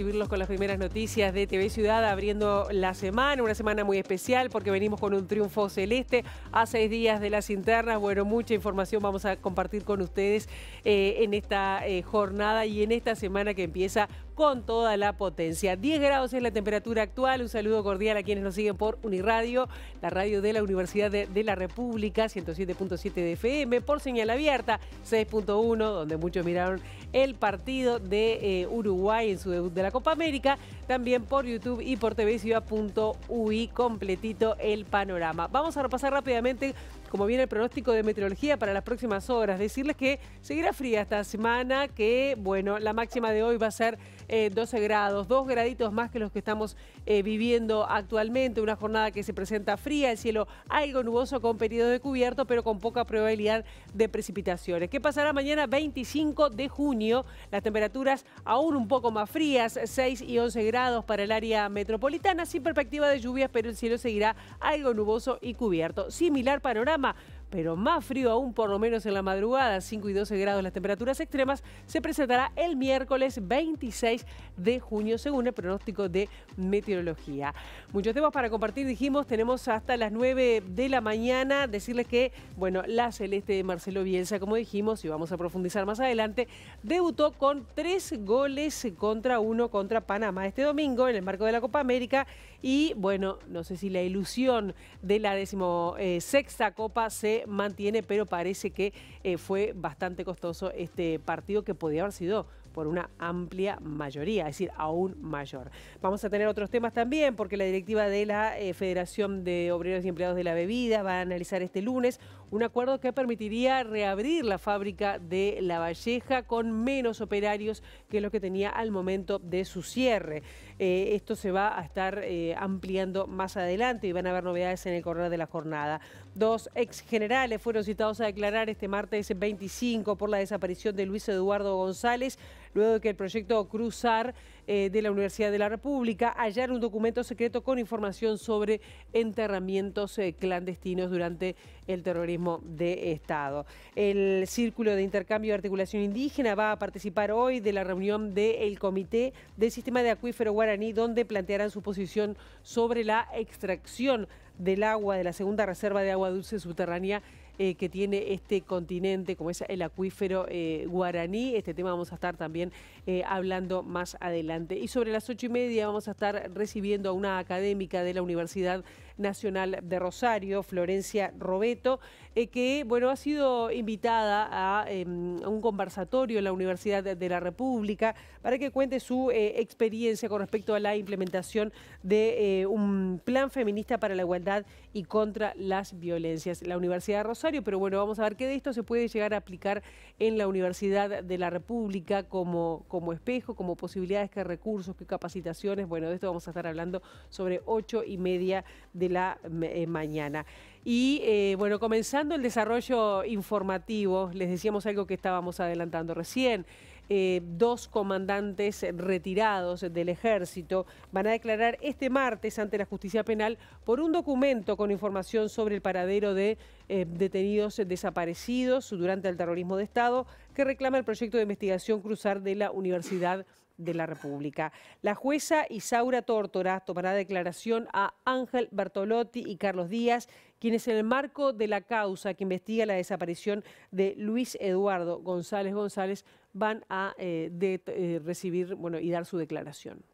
recibirlos con las primeras noticias de TV Ciudad abriendo la semana, una semana muy especial porque venimos con un triunfo celeste a seis días de las internas. Bueno, mucha información vamos a compartir con ustedes eh, en esta eh, jornada y en esta semana que empieza con toda la potencia. 10 grados es la temperatura actual. Un saludo cordial a quienes nos siguen por Uniradio, la radio de la Universidad de, la República, 107.7 de FM, por señal abierta, 6.1, donde muchos miraron el partido de eh, Uruguay en su debut de la Copa América. También por YouTube y por tvciudad.ui, completito el panorama. Vamos a repasar rápidamente como viene el pronóstico de meteorología para las próximas horas. Decirles que seguirá fría esta semana, que bueno, la máxima de hoy va a ser 12 eh, grados, dos graditos más que los que estamos eh, viviendo actualmente, una jornada que se presenta fría, el cielo algo nuboso con periodo de cubierto, pero con poca probabilidad de precipitaciones. ¿Qué pasará mañana 25 de junio? Las temperaturas aún un poco más frías, 6 y 11 grados para el área metropolitana, sin perspectiva de lluvias, pero el cielo seguirá algo nuboso y cubierto. Similar panorama pero más frío aún, por lo menos en la madrugada, 5 y 12 grados las temperaturas extremas, se presentará el miércoles 26 de junio, según el pronóstico de meteorología. Muchos temas para compartir, dijimos, tenemos hasta las 9 de la mañana. Decirles que, bueno, la celeste de Marcelo Bielsa, como dijimos, y vamos a profundizar más adelante, debutó con tres goles contra uno contra Panamá este domingo en el marco de la Copa América. Y bueno, no sé si la ilusión de la decimosexta Copa se mantiene, pero parece que eh, fue bastante costoso este partido que podía haber sido por una amplia mayoría, es decir, aún mayor. Vamos a tener otros temas también, porque la directiva de la eh, Federación de Obreros y Empleados de la Bebida va a analizar este lunes un acuerdo que permitiría reabrir la fábrica de La Valleja con menos operarios que los que tenía al momento de su cierre. Eh, esto se va a estar eh, ampliando más adelante y van a haber novedades en el correr de la jornada. Dos ex generales fueron citados a declarar este martes 25 por la desaparición de Luis Eduardo González, luego de que el proyecto Cruzar eh, de la Universidad de la República hallar un documento secreto con información sobre enterramientos eh, clandestinos durante el terrorismo de Estado. El Círculo de Intercambio y Articulación Indígena va a participar hoy de la reunión del Comité del Sistema de Acuífero Guaraní, donde plantearán su posición sobre la extracción del agua de la segunda reserva de agua dulce subterránea eh, que tiene este continente, como es el acuífero eh, guaraní. Este tema vamos a estar también eh, hablando más adelante. Y sobre las ocho y media vamos a estar recibiendo a una académica de la Universidad Nacional de Rosario, Florencia Robeto, eh, que bueno, ha sido invitada em, a, un conversatorio en la Universidad de, la República para que cuente su eh, experiencia con respecto a la implementación de eh, un plan feminista para la igualdad y contra las violencias. La Universidad de Rosario, pero bueno, vamos a ver qué de esto se puede llegar a aplicar en la Universidad de la República como, como espejo, como posibilidades, qué recursos, qué capacitaciones. Bueno, de esto vamos a estar hablando sobre ocho y media de la eh, mañana. Y eh, bueno, comenzando el desarrollo informativo, les decíamos algo que estábamos adelantando recién. Eh, dos comandantes retirados del ejército van a declarar este martes ante la justicia penal por un documento con información sobre el paradero de detenidos desaparecidos durante el terrorismo de Estado que reclama el proyecto de investigación cruzar de la Universidad de la República. La jueza Isaura Tórtora tomará declaración a Ángel Bertolotti y Carlos Díaz, quienes en el marco de la causa que investiga la desaparición de Luis Eduardo González González van a eh, eh, recibir bueno, y dar su declaración.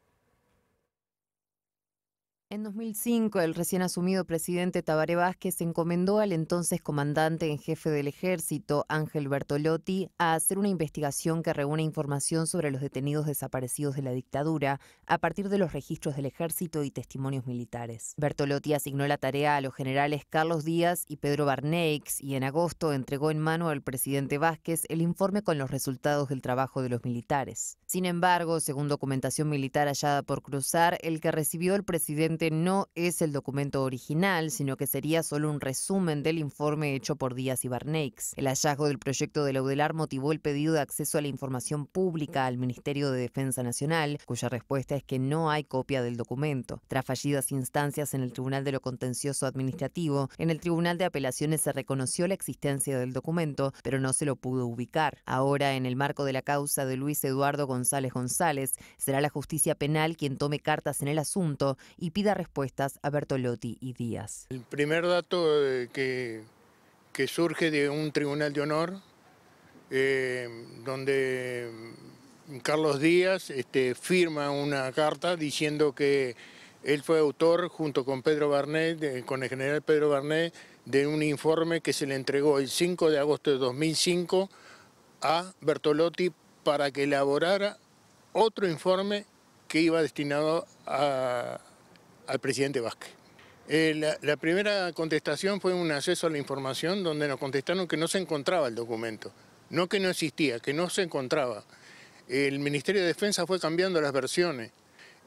En 2005, el recién asumido presidente Tabaré Vázquez encomendó al entonces comandante en jefe del ejército, Ángel Bertolotti, a hacer una investigación que reúne información sobre los detenidos desaparecidos de la dictadura a partir de los registros del ejército y testimonios militares. Bertolotti asignó la tarea a los generales Carlos Díaz y Pedro Barneix y en agosto entregó en mano al presidente Vázquez el informe con los resultados del trabajo de los militares. Sin embargo, según documentación militar hallada por Cruzar, el que recibió el presidente no es el documento original, sino que sería solo un resumen del informe hecho por Díaz y Barneix. El hallazgo del proyecto de Laudelar motivó el pedido de acceso a la información pública al Ministerio de Defensa Nacional, cuya respuesta es que no hay copia del documento. Tras fallidas instancias en el Tribunal de lo Contencioso Administrativo, en el Tribunal de Apelaciones se reconoció la existencia del documento, pero no se lo pudo ubicar. Ahora, en el marco de la causa de Luis Eduardo González González, será la justicia penal quien tome cartas en el asunto y pide respuestas a Bertolotti y Díaz. El primer dato eh, que, surge de un tribunal de honor, eh, donde mm, Carlos Díaz este, firma una carta diciendo que él fue autor, junto con Pedro Barnet, con el general Pedro Barnet, de un informe que se le entregó el 5 de agosto de 2005 a Bertolotti para que elaborara otro informe que iba destinado a, al presidente Vázquez. Eh, la, primera contestación fue un acceso a la información donde nos contestaron que no se encontraba el documento, no que no existía, que no se encontraba. El Ministerio de Defensa fue cambiando las versiones.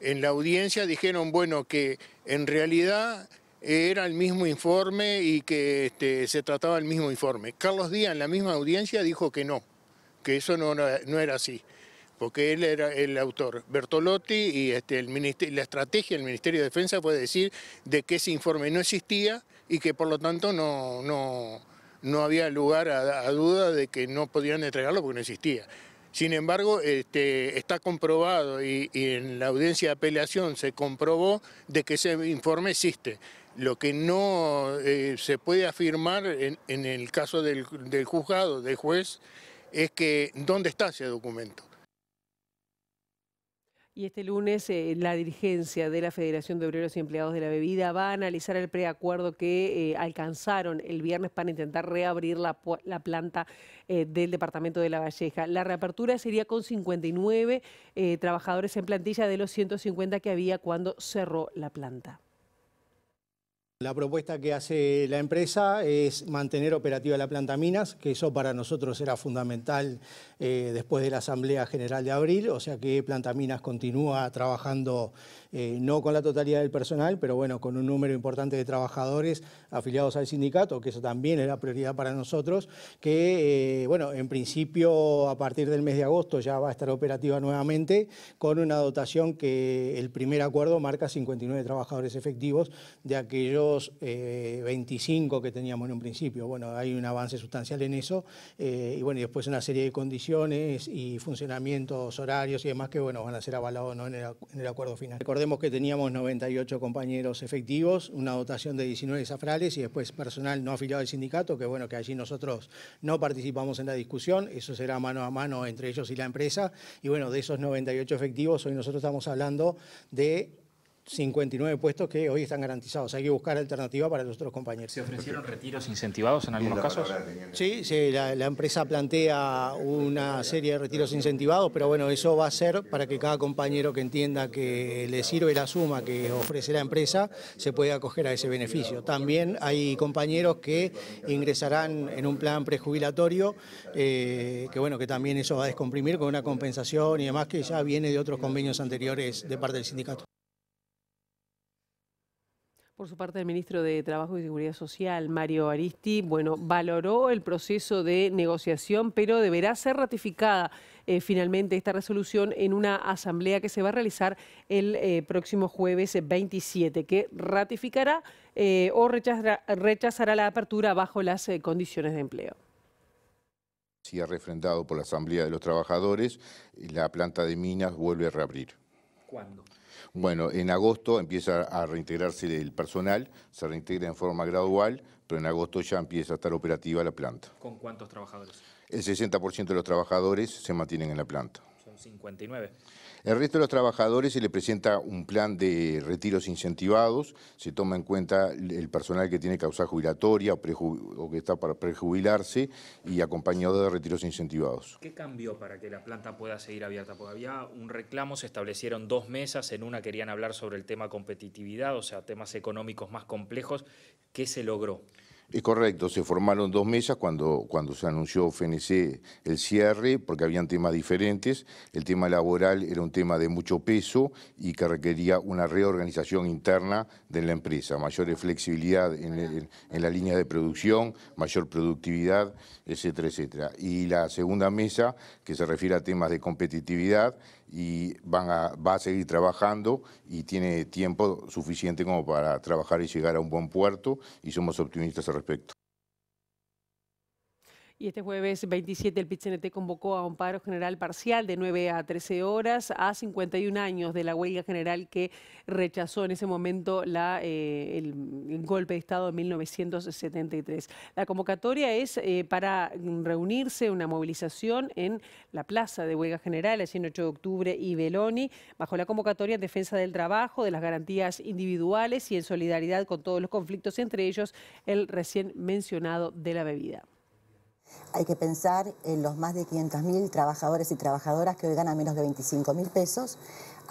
En la audiencia dijeron, bueno, que en realidad era el mismo informe y que este, se trataba el mismo informe. Carlos Díaz en la misma audiencia dijo que no, que eso no, no era así porque él era el autor, Bertolotti, y este, la estrategia del Ministerio de Defensa fue decir de que ese informe no existía y que por lo tanto no, no, no había lugar a, duda de que no podían entregarlo porque no existía. Sin embargo, este, está comprobado y, en la audiencia de apelación se comprobó de que ese informe existe. Lo que no eh, se puede afirmar en, el caso del juzgado, del juez, es que dónde está ese documento. Y este lunes eh, la dirigencia de la Federación de Obreros y Empleados de la Bebida va a analizar el preacuerdo que eh, alcanzaron el viernes para intentar reabrir la, planta eh, del departamento de La Valleja. La reapertura sería con 59 trabajadores en plantilla de los 150 que había cuando cerró la planta. La propuesta que hace la empresa es mantener operativa la planta Minas, que eso para nosotros era fundamental eh, después de la Asamblea General de abril, o sea que planta Minas continúa trabajando eh, no con la totalidad del personal, pero bueno, con un número importante de trabajadores afiliados al sindicato, que eso también era prioridad para nosotros, que eh, bueno, en principio a partir del mes de agosto ya va a estar operativa nuevamente con una dotación que el primer acuerdo marca 59 trabajadores efectivos de aquellos 25 eh, que teníamos en un principio. Bueno, hay un avance sustancial en eso eh, y bueno, y después una serie de condiciones y funcionamientos, horarios y demás que bueno, van a ser avalados en, el, acuerdo final. Recordemos que teníamos 98 compañeros efectivos, una dotación de 19 zafrales y después personal no afiliado al sindicato, que bueno, que allí nosotros no participamos en la discusión, eso será mano a mano entre ellos y la empresa. Y bueno, de esos 98 efectivos, hoy nosotros estamos hablando de 59 puestos que hoy están garantizados. Hay que buscar alternativa para los otros compañeros. ¿Se ofrecieron retiros incentivados en algunos casos? Sí, la, empresa plantea una serie de retiros incentivados, pero bueno, eso va a ser para que cada compañero que entienda que le sirve la suma que ofrece la empresa se pueda acoger a ese beneficio. También hay compañeros que ingresarán en un plan prejubilatorio, eh, que bueno, que también eso va a descomprimir con una compensación y demás que ya viene de otros convenios anteriores de parte del sindicato. Por su parte, el ministro de Trabajo y Seguridad Social, Mario Aristi, bueno, valoró el proceso de negociación, pero deberá ser ratificada eh, finalmente esta resolución en una asamblea que se va a realizar el eh, próximo jueves 27, que ratificará eh, o rechazará, la apertura bajo las condiciones de empleo. Si ha refrendado por la Asamblea de los Trabajadores, la planta de minas vuelve a reabrir. ¿Cuándo? Bueno, en agosto empieza a reintegrarse el personal, se reintegra en forma gradual, pero en agosto ya empieza a estar operativa la planta. ¿Con cuántos trabajadores? El 60% de los trabajadores se mantienen en la planta. 59. El resto de los trabajadores se le presenta un plan de retiros incentivados, se toma en cuenta el personal que tiene causa jubilatoria o, que está para prejubilarse y acompañado de retiros incentivados. ¿Qué cambió para que la planta pueda seguir abierta? Porque había un reclamo, se establecieron dos mesas, en una querían hablar sobre el tema competitividad, o sea, temas económicos más complejos. ¿Qué se logró? Es correcto, se formaron dos mesas cuando, cuando se anunció FNC el cierre, porque habían temas diferentes. El tema laboral era un tema de mucho peso y que requería una reorganización interna de la empresa, mayor flexibilidad en, la línea de producción, mayor productividad, etcétera, etcétera. Y la segunda mesa, que se refiere a temas de competitividad, y van a, va a seguir trabajando y tiene tiempo suficiente como para trabajar y llegar a un buen puerto y somos optimistas al respecto. Y este jueves 27 el PITCNT convocó a un paro general parcial de 9 a 13 horas a 51 años de la huelga general que rechazó en ese momento eh, el, golpe de Estado de 1973. La convocatoria es eh, para reunirse una movilización en la plaza de huelga general, el 18 de octubre y Beloni, bajo la convocatoria en defensa del trabajo, de las garantías individuales y en solidaridad con todos los conflictos, entre ellos el recién mencionado de la bebida. Hay que pensar en los más de 500.000 trabajadores y trabajadoras que hoy ganan menos de 25.000 pesos.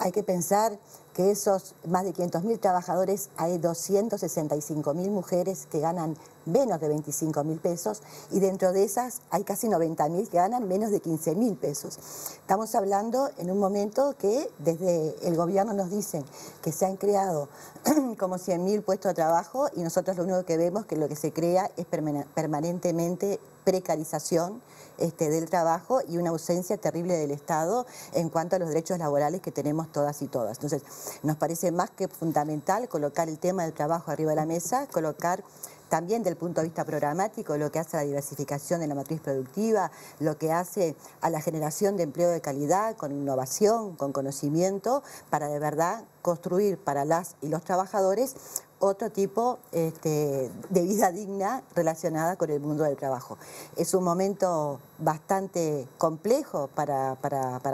Hay que pensar que esos más de 500.000 trabajadores hay 265.000 mujeres que ganan menos de 25.000 pesos y dentro de esas hay casi 90.000 que ganan menos de 15.000 pesos. Estamos hablando en un momento que desde el gobierno nos dicen que se han creado como 100.000 puestos de trabajo y nosotros lo único que vemos que lo que se crea es permanentemente precarización este, del trabajo y una ausencia terrible del Estado en cuanto a los derechos laborales que tenemos todas y todas. Entonces, nos parece más que fundamental colocar el tema del trabajo arriba de la mesa, colocar también del punto de vista programático, lo que hace a la diversificación de la matriz productiva, lo que hace a la generación de empleo de calidad, con innovación, con conocimiento, para de verdad construir para las y los trabajadores otro tipo este, de vida digna relacionada con el mundo del trabajo. Es un momento bastante complejo para,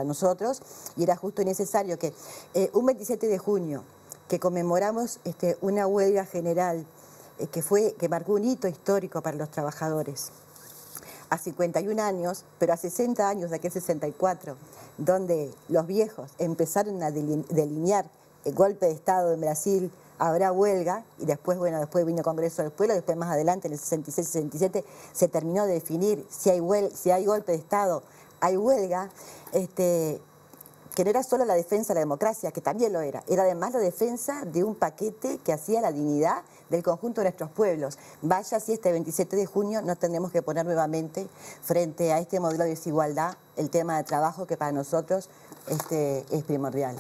nosotros y era justo y necesario que eh, un 27 de junio, que conmemoramos este, una huelga general eh, que, fue, que marcó un hito histórico para los trabajadores, a 51 años, pero a 60 años de aquel 64, donde los viejos empezaron a delinear el golpe de Estado en Brasil, habrá huelga y después, bueno, después vino Congreso del Pueblo, después más adelante, en el 66-67, se terminó de definir si hay, si hay golpe de Estado, hay huelga, este, que no era solo la defensa de la democracia, que también lo era, era además la defensa de un paquete que hacía la dignidad del conjunto de nuestros pueblos. Vaya si este 27 de junio no tendremos que poner nuevamente frente a este modelo de desigualdad el tema de trabajo que para nosotros este, es primordial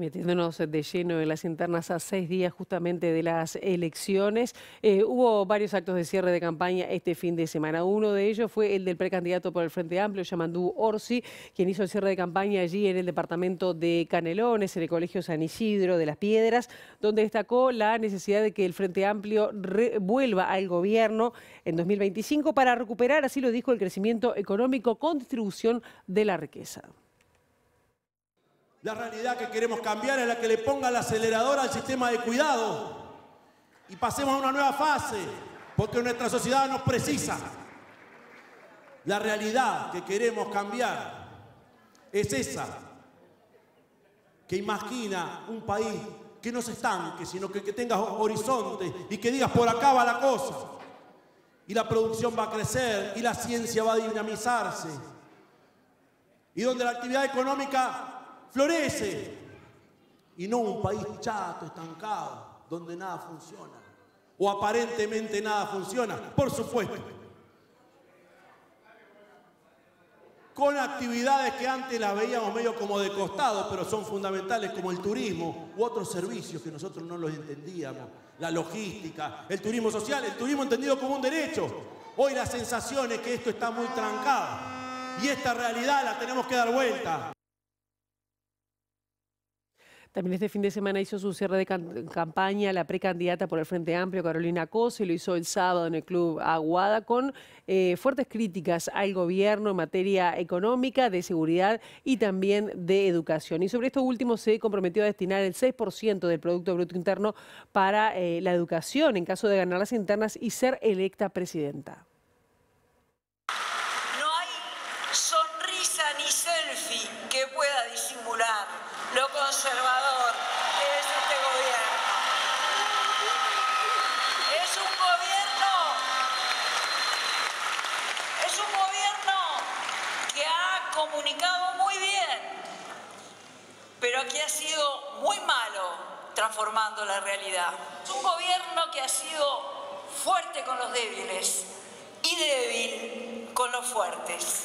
metiéndonos de lleno en las internas a seis días justamente de las elecciones, eh, hubo varios actos de cierre de campaña este fin de semana. Uno de ellos fue el del precandidato por el Frente Amplio, Yamandú Orsi, quien hizo el cierre de campaña allí en el departamento de Canelones, en el Colegio San Isidro de las Piedras, donde destacó la necesidad de que el Frente Amplio vuelva al gobierno en 2025 para recuperar, así lo dijo, el crecimiento económico, con distribución de la riqueza. La realidad que queremos cambiar es la que le ponga la aceleradora al sistema de cuidado y pasemos a una nueva fase, porque nuestra sociedad nos precisa. La realidad que queremos cambiar es esa, que imagina un país que no se estanque, sino que, tenga horizontes horizonte y que diga, por acá va la cosa. Y la producción va a crecer y la ciencia va a dinamizarse. Y donde la actividad económica florece. Y no un país chato, estancado, donde nada funciona. O aparentemente nada funciona, por supuesto. Con actividades que antes las veíamos medio como de costado, pero son fundamentales como el turismo u otros servicios que nosotros no los entendíamos. La logística, el turismo social, el turismo entendido como un derecho. Hoy la sensación es que esto está muy trancado y esta realidad la tenemos que dar vuelta. También este fin de semana hizo su cierre de campaña la precandidata por el Frente Amplio, Carolina Cose, lo hizo el sábado en el Club Aguada con eh, fuertes críticas al gobierno en materia económica, de seguridad y también de educación. Y sobre esto último se comprometió a destinar el 6% del Producto Bruto Interno para eh, la educación en caso de ganar las internas y ser electa presidenta. comunicado muy bien, pero aquí ha sido muy malo transformando la realidad. Es un gobierno que ha sido fuerte con los débiles y débil con los fuertes.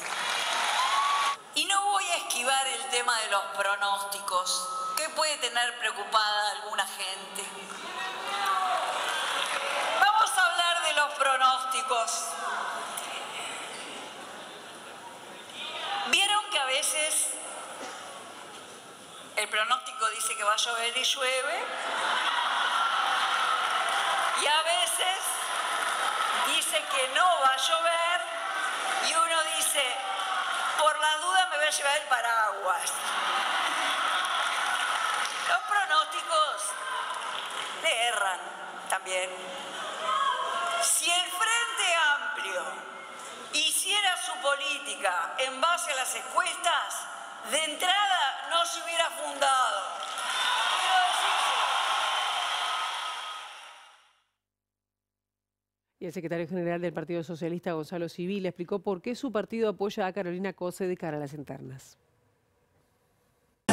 Y no voy a esquivar el tema de los pronósticos. que puede tener preocupada alguna gente? Vamos a hablar de los pronósticos. veces el pronóstico dice que va a llover y llueve. Y a veces dice que no va a llover y uno dice, por la duda me voy a llevar el paraguas. Los pronósticos le erran también. política en base a las encuestas, de entrada no se hubiera fundado. Y el secretario general del Partido Socialista, Gonzalo Civil, explicó por qué su partido apoya a Carolina Cose de cara a las internas.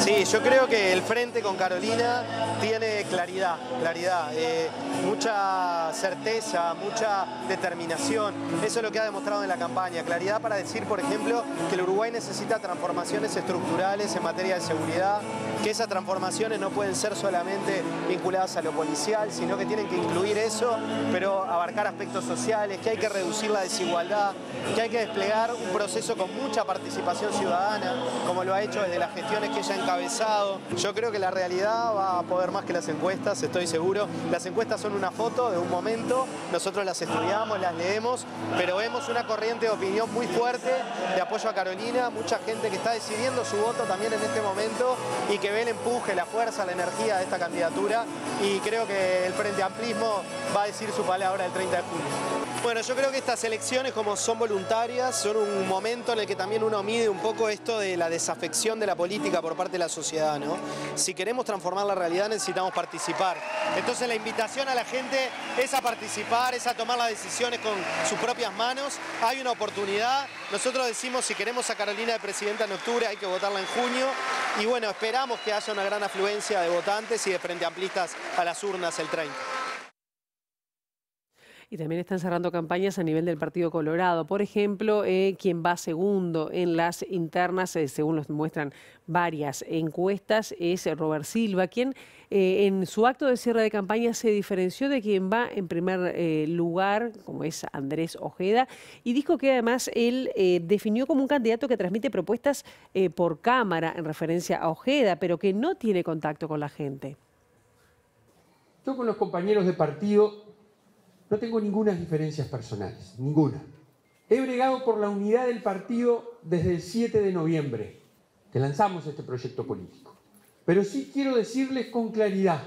Sí, yo creo que el frente con Carolina tiene claridad, claridad, eh, mucha certeza, mucha determinación. Eso es lo que ha demostrado en la campaña. Claridad para decir, por ejemplo, que el Uruguay necesita transformaciones estructurales en materia de seguridad, que esas transformaciones no pueden ser solamente vinculadas a lo policial, sino que tienen que incluir eso, pero abarcar aspectos sociales, que hay que reducir la desigualdad, que hay que desplegar un proceso con mucha participación ciudadana, como lo ha hecho desde las gestiones que ella encargó yo creo que la realidad va a poder más que las encuestas, estoy seguro. Las encuestas son una foto de un momento, nosotros las estudiamos, las leemos, pero vemos una corriente de opinión muy fuerte de apoyo a Carolina, mucha gente que está decidiendo su voto también en este momento y que ve el empuje, la fuerza, la energía de esta candidatura y creo que el Frente Amplismo va a decir su palabra el 30 de junio. Bueno, yo creo que estas elecciones, como son voluntarias, son un momento en el que también uno mide un poco esto de la desafección de la política por parte de la sociedad, ¿no? Si queremos transformar la realidad necesitamos participar. Entonces la invitación a la gente es a participar, es a tomar las decisiones con sus propias manos. Hay una oportunidad. Nosotros decimos si queremos a Carolina de Presidenta en octubre hay que votarla en junio. Y bueno, esperamos que haya una gran afluencia de votantes y de frente amplistas a las urnas el 30. Y también están cerrando campañas a nivel del Partido Colorado. Por ejemplo, eh, quien va segundo en las internas, eh, según nos muestran varias encuestas, es Robert Silva, quien eh, en su acto de cierre de campaña se diferenció de quien va en primer lugar, como es Andrés Ojeda, y dijo que además él definió como un candidato que transmite propuestas por cámara en referencia a Ojeda, pero que no tiene contacto con la gente. Yo con los compañeros de partido no tengo ninguna diferencias personales, ninguna. He bregado por la unidad del partido desde el 7 de noviembre, que lanzamos este proyecto político. Pero sí quiero decirles con claridad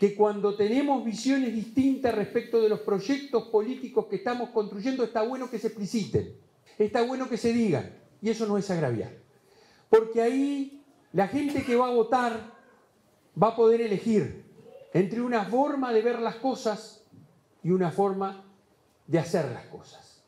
que cuando tenemos visiones distintas respecto de los proyectos políticos que estamos construyendo, está bueno que se expliciten, está bueno que se digan, y eso no es agraviar. Porque ahí la gente que va a votar va a poder elegir entre una forma de ver las cosas y una forma de hacer las cosas.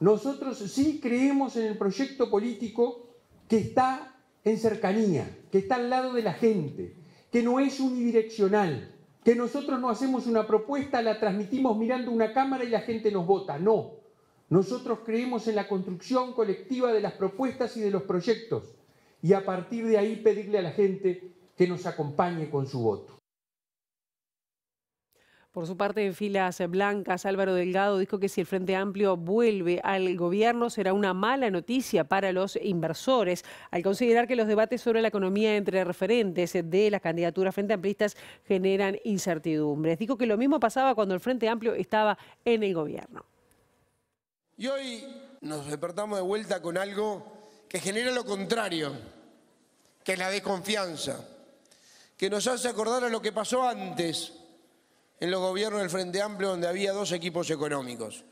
Nosotros sí creemos en el proyecto político que está en cercanía, que está al lado de la gente, que no es unidireccional, que nosotros no hacemos una propuesta, la transmitimos mirando una cámara y la gente nos vota. No, nosotros creemos en la construcción colectiva de las propuestas y de los proyectos y a partir de ahí pedirle a la gente que nos acompañe con su voto. Por su parte, en filas blancas, Álvaro Delgado dijo que si el Frente Amplio vuelve al gobierno será una mala noticia para los inversores, al considerar que los debates sobre la economía entre referentes de las candidaturas Frente Amplistas generan incertidumbres. Dijo que lo mismo pasaba cuando el Frente Amplio estaba en el gobierno. Y hoy nos despertamos de vuelta con algo que genera lo contrario, que es la desconfianza, que nos hace acordar a lo que pasó antes en los gobiernos del Frente Amplio donde había dos equipos económicos.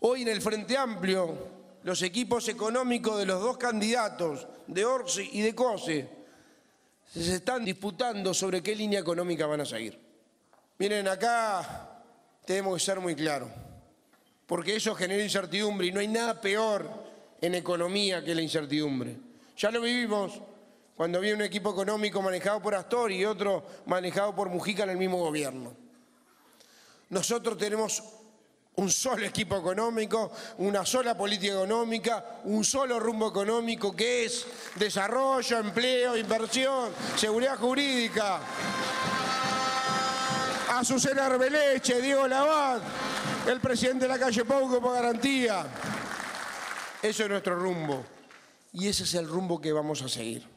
Hoy en el Frente Amplio, los equipos económicos de los dos candidatos, de Orsi y de Cose, se están disputando sobre qué línea económica van a seguir. Miren, acá tenemos que ser muy claros, porque eso genera incertidumbre y no hay nada peor en economía que la incertidumbre. Ya lo vivimos cuando había un equipo económico manejado por Astor y otro manejado por Mujica en el mismo gobierno. Nosotros tenemos un solo equipo económico, una sola política económica, un solo rumbo económico que es desarrollo, empleo, inversión, seguridad jurídica. Azucena Arbeleche, Diego Labat, el presidente de la calle Pauco por garantía. Eso es nuestro rumbo y ese es el rumbo que vamos a seguir.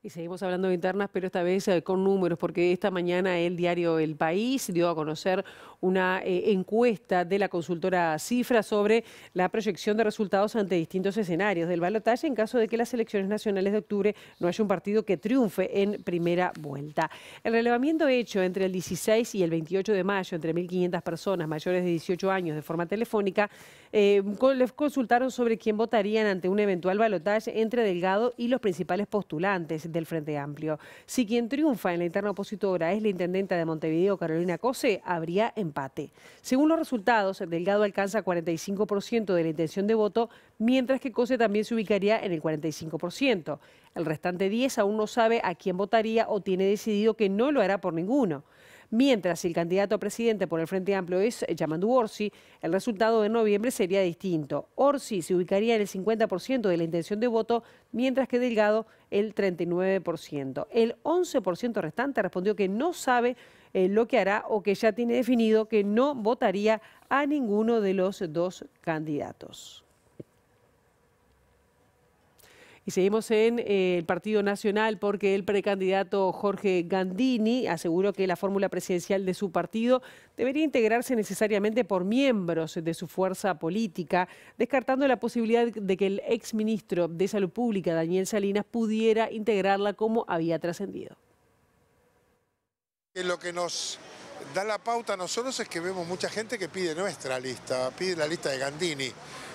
Y seguimos hablando de internas, pero esta vez eh, con números, porque esta mañana el diario El País dio a conocer una eh, encuesta de la consultora Cifra sobre la proyección de resultados ante distintos escenarios del balotaje en caso de que las elecciones nacionales de octubre no haya un partido que triunfe en primera vuelta. El relevamiento hecho entre el 16 y el 28 de mayo, entre 1.500 personas mayores de 18 años de forma telefónica, eh, les consultaron sobre quién votarían ante un eventual balotaje entre Delgado y los principales postulantes del Frente Amplio. Si quien triunfa en la interna opositora es la intendenta de Montevideo, Carolina Cose, habría empate. Según los resultados, Delgado alcanza 45% de la intención de voto, mientras que Cose también se ubicaría en el 45%. El restante 10 aún no sabe a quién votaría o tiene decidido que no lo hará por ninguno. Mientras el candidato a presidente por el Frente Amplio es Yamandu Orsi, el resultado de noviembre sería distinto. Orsi se ubicaría en el 50% de la intención de voto, mientras que Delgado el 39%. El 11% restante respondió que no sabe eh, lo que hará o que ya tiene definido que no votaría a ninguno de los dos candidatos. Y seguimos en eh, el Partido Nacional porque el precandidato Jorge Gandini aseguró que la fórmula presidencial de su partido debería integrarse necesariamente por miembros de su fuerza política, descartando la posibilidad de que el exministro de Salud Pública, Daniel Salinas, pudiera integrarla como había trascendido. Lo que nos da la pauta a nosotros es que vemos mucha gente que pide nuestra lista, pide la lista de Gandini.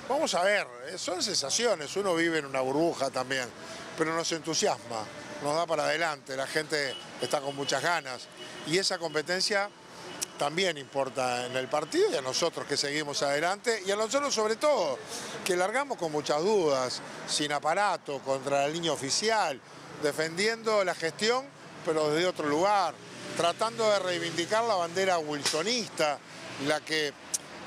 Vamos a ver, eh, son sensaciones, uno vive en una burbuja también, pero nos entusiasma, nos da para adelante, la gente está con muchas ganas y esa competencia también importa en el partido y a nosotros que seguimos adelante y a nosotros sobre todo, que largamos con muchas dudas, sin aparato, contra la línea oficial, defendiendo la gestión pero desde otro lugar, tratando de reivindicar la bandera wilsonista, la que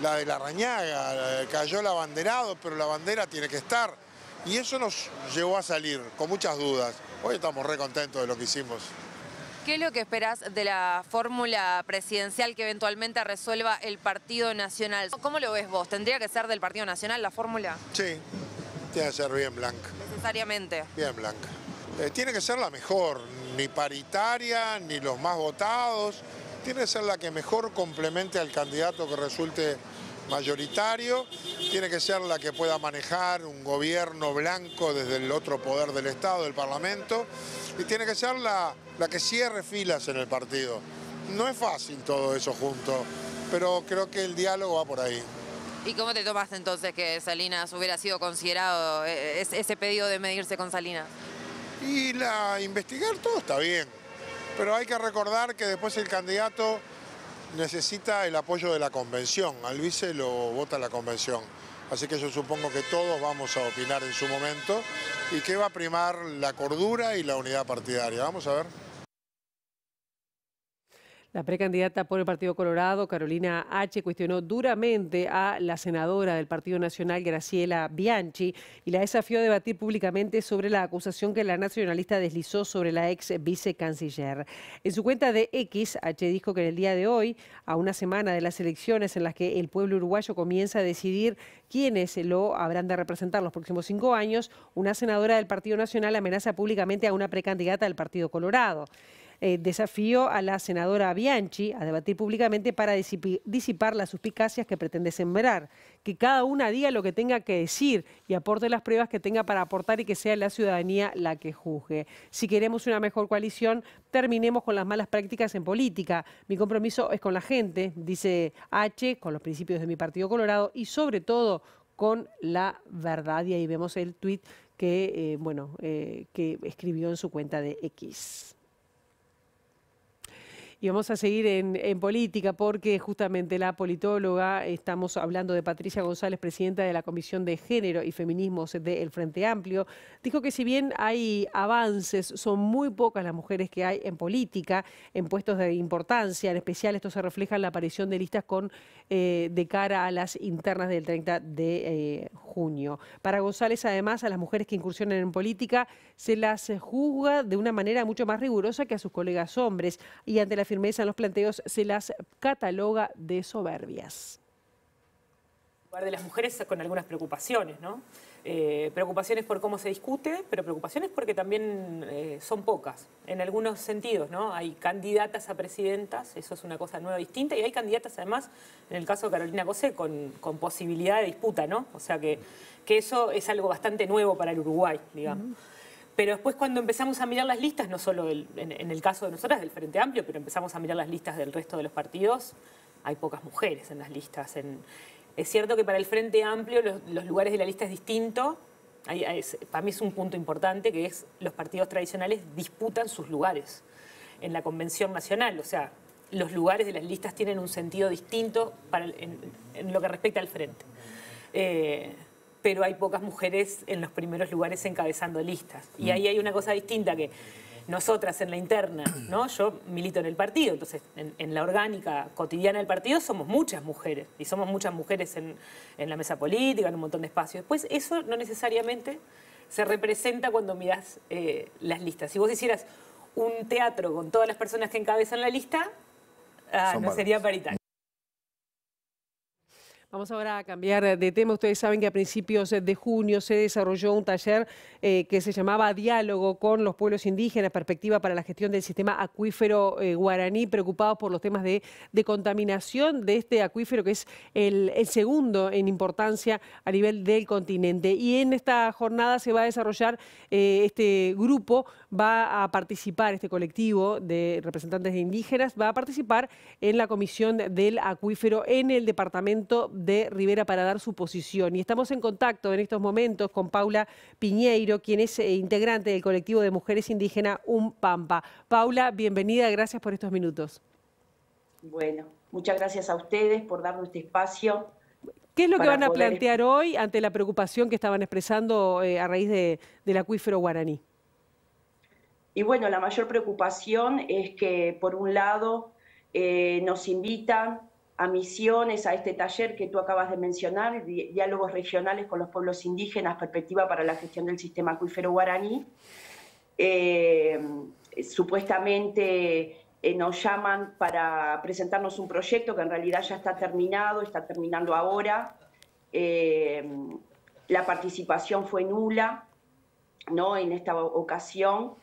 la de la rañaga, cayó el abanderado, pero la bandera tiene que estar. Y eso nos llevó a salir, con muchas dudas. Hoy estamos re contentos de lo que hicimos. ¿Qué es lo que esperás de la fórmula presidencial que eventualmente resuelva el Partido Nacional? ¿Cómo lo ves vos? ¿Tendría que ser del Partido Nacional la fórmula? Sí, tiene que ser bien blanca. Necesariamente. Bien blanca. Eh, tiene que ser la mejor, ni paritaria, ni los más votados tiene que ser la que mejor complemente al candidato que resulte mayoritario, tiene que ser la que pueda manejar un gobierno blanco desde el otro poder del Estado, del Parlamento, y tiene que ser la, que cierre filas en el partido. No es fácil todo eso junto, pero creo que el diálogo va por ahí. ¿Y cómo te tomaste entonces que Salinas hubiera sido considerado eh, ese pedido de medirse con Salinas? Y la investigar todo está bien. Pero hay que recordar que después el candidato necesita el apoyo de la convención. Al vice lo vota la convención. Así que yo supongo que todos vamos a opinar en su momento y que va a primar la cordura y la unidad partidaria. Vamos a ver. La precandidata por el Partido Colorado, Carolina H., cuestionó duramente a la senadora del Partido Nacional, Graciela Bianchi, y la desafió a debatir públicamente sobre la acusación que la nacionalista deslizó sobre la ex vicecanciller. En su cuenta de X, H dijo que en el día de hoy, a una semana de las elecciones en las que el pueblo uruguayo comienza a decidir quiénes lo habrán de representar los próximos cinco años, una senadora del Partido Nacional amenaza públicamente a una precandidata del Partido Colorado. Eh, desafío a la senadora Bianchi a debatir públicamente para disipar las suspicacias que pretende sembrar. Que cada una diga lo que tenga que decir y aporte las pruebas que tenga para aportar y que sea la ciudadanía la que juzgue. Si queremos una mejor coalición, terminemos con las malas prácticas en política. Mi compromiso es con la gente, dice H, con los principios de mi Partido Colorado y sobre todo con la verdad. Y ahí vemos el tuit que, eh, bueno, eh, que escribió en su cuenta de X. Y vamos a seguir en, política porque justamente la politóloga, estamos hablando de Patricia González, presidenta de la Comisión de Género y Feminismos del Frente Amplio, dijo que si bien hay avances, son muy pocas las mujeres que hay en política, en puestos de importancia, en especial esto se refleja en la aparición de listas con eh, de cara a las internas del 30 de eh, junio. Para González, además, a las mujeres que incursionan en política se las juzga de una manera mucho más rigurosa que a sus colegas hombres y ante la firmeza en los planteos se las cataloga de soberbias. De las mujeres con algunas preocupaciones, ¿no? Eh, preocupaciones por cómo se discute, pero preocupaciones porque también eh, son pocas, en algunos sentidos, ¿no? Hay candidatas a presidentas, eso es una cosa nueva, distinta, y hay candidatas además, en el caso de Carolina José, con, posibilidad de disputa, ¿no? O sea que, que eso es algo bastante nuevo para el Uruguay, digamos. Pero después cuando empezamos a mirar las listas, no solo en, el caso de nosotras del Frente Amplio, pero empezamos a mirar las listas del resto de los partidos, hay pocas mujeres en las listas. es cierto que para el Frente Amplio los, lugares de la lista es distinto. para mí es un punto importante que es los partidos tradicionales disputan sus lugares en la Convención Nacional. O sea, los lugares de las listas tienen un sentido distinto en, lo que respecta al Frente. Eh, pero hay pocas mujeres en los primeros lugares encabezando listas. Y mm. ahí hay una cosa distinta que nosotras en la interna, ¿no? Yo milito en el partido, entonces en, la orgánica cotidiana del partido somos muchas mujeres, y somos muchas mujeres en, la mesa política, en un montón de espacios. Después eso no necesariamente se representa cuando miras eh, las listas. Si vos hicieras un teatro con todas las personas que encabezan la lista, ah, no sería paritario. Vamos ahora a cambiar de tema. Ustedes saben que a principios de junio se desarrolló un taller eh, que se llamaba Diálogo con los pueblos indígenas, perspectiva para la gestión del sistema acuífero eh, guaraní, preocupados por los temas de, contaminación de este acuífero que es el, segundo en importancia a nivel del continente. Y en esta jornada se va a desarrollar eh, este grupo, va a participar este colectivo de representantes indígenas, va a participar en la comisión del acuífero en el departamento de Rivera para dar su posición. Y estamos en contacto en estos momentos con Paula Piñeiro, quien es eh, integrante del colectivo de mujeres indígenas Un Pampa. Paula, bienvenida, gracias por estos minutos. Bueno, muchas gracias a ustedes por darnos este espacio. ¿Qué es lo que van a plantear hoy ante la preocupación que estaban expresando eh, a raíz del acuífero guaraní? Y bueno, la mayor preocupación es que, por un lado, eh, nos invitan a Misiones, a este taller que tú acabas de mencionar, diálogos regionales con los pueblos indígenas, perspectiva para la gestión del sistema acuífero guaraní. Eh, supuestamente eh, nos llaman para presentarnos un proyecto que en realidad ya está terminado, está terminando ahora. Eh, la participación fue nula ¿no? en esta ocasión.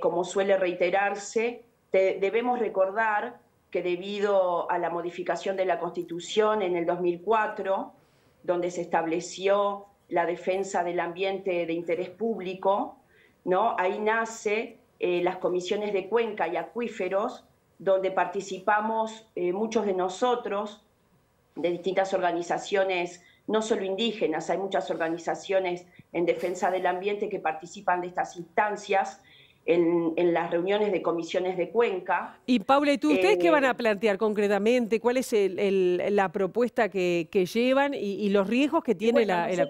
como suele reiterarse, debemos recordar que debido a la modificación de la Constitución en el 2004, donde se estableció la defensa del ambiente de interés público, ¿no? ahí nace eh, las comisiones de cuenca y acuíferos, donde participamos eh, muchos de nosotros de distintas organizaciones, no solo indígenas, hay muchas organizaciones en defensa del ambiente que participan de estas instancias en, las reuniones de comisiones de Cuenca. Y Paula, ¿y tú ustedes qué eh, van a plantear concretamente? ¿Cuál es la propuesta que, llevan y, los riesgos que tiene la, el